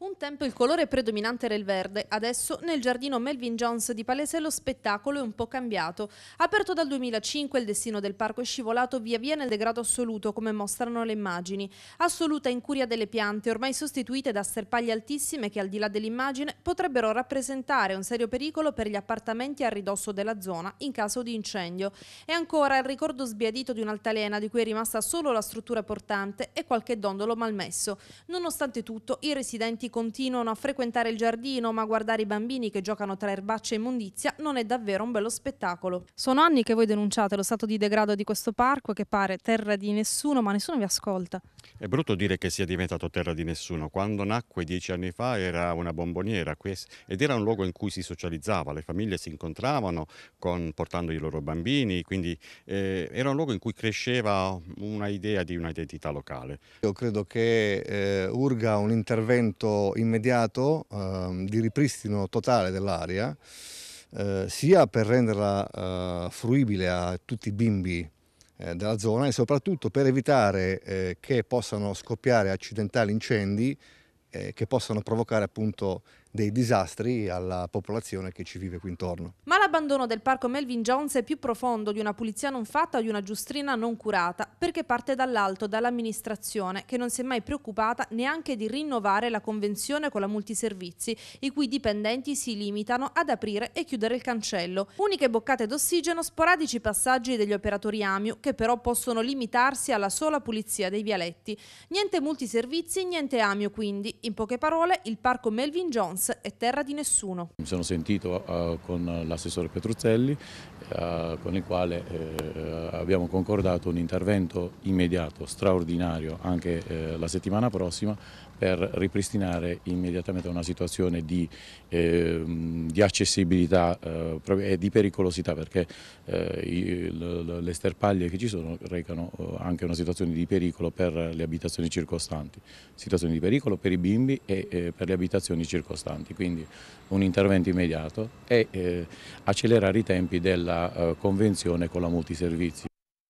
Un tempo il colore predominante era il verde, adesso nel giardino Melvin Jones di Palese lo spettacolo è un po' cambiato. Aperto dal 2005 il destino del parco è scivolato via via nel degrado assoluto come mostrano le immagini. Assoluta incuria delle piante ormai sostituite da serpaglie altissime che al di là dell'immagine potrebbero rappresentare un serio pericolo per gli appartamenti a ridosso della zona in caso di incendio. E ancora il ricordo sbiadito di un'altalena di cui è rimasta solo la struttura portante e qualche dondolo malmesso. Nonostante tutto i residenti parenti continuano a frequentare il giardino, ma guardare i bambini che giocano tra erbacce e immondizia non è davvero un bello spettacolo. Sono anni che voi denunciate lo stato di degrado di questo parco che pare terra di nessuno, ma nessuno vi ascolta. È brutto dire che sia diventato terra di nessuno. Quando nacque dieci anni fa era una bomboniera ed era un luogo in cui si socializzava, le famiglie si incontravano con- portando i loro bambini, quindi eh, era un luogo in cui cresceva un'idea di un'identità locale. Io credo che eh, urga un intervento immediato ehm, di ripristino totale dell'area, eh, sia per renderla eh, fruibile a tutti i bimbi eh, della zona e soprattutto per evitare eh, che possano scoppiare accidentali incendi eh, che possano provocare appunto dei disastri alla popolazione che ci vive qui intorno. Ma l'abbandono del parco Melvin Jones è più profondo di una pulizia non fatta o di una giustrina non curata, perché parte dall'alto, dall'amministrazione, che non si è mai preoccupata neanche di rinnovare la convenzione con la multiservizi, i cui dipendenti si limitano ad aprire e chiudere il cancello. Uniche boccate d'ossigeno, sporadici passaggi degli operatori AMIU, che però possono limitarsi alla sola pulizia dei vialetti. Niente multiservizi, niente AMIU quindi. In poche parole, il parco Melvin Jones Pons è terra di nessuno. Mi sono sentito uh, con l'assessore Petruzzelli uh, con il quale uh, abbiamo concordato un intervento immediato, straordinario, anche la settimana prossima per ripristinare immediatamente una situazione di, ehm, di accessibilità e di pericolosità perché le sterpaglie che ci sono recano anche una situazione di pericolo per le abitazioni circostanti, situazioni di pericolo per i bimbi e per le abitazioni circostanti importanti, quindi un intervento immediato e eh, accelerare i tempi della eh, convenzione con la multiservizi.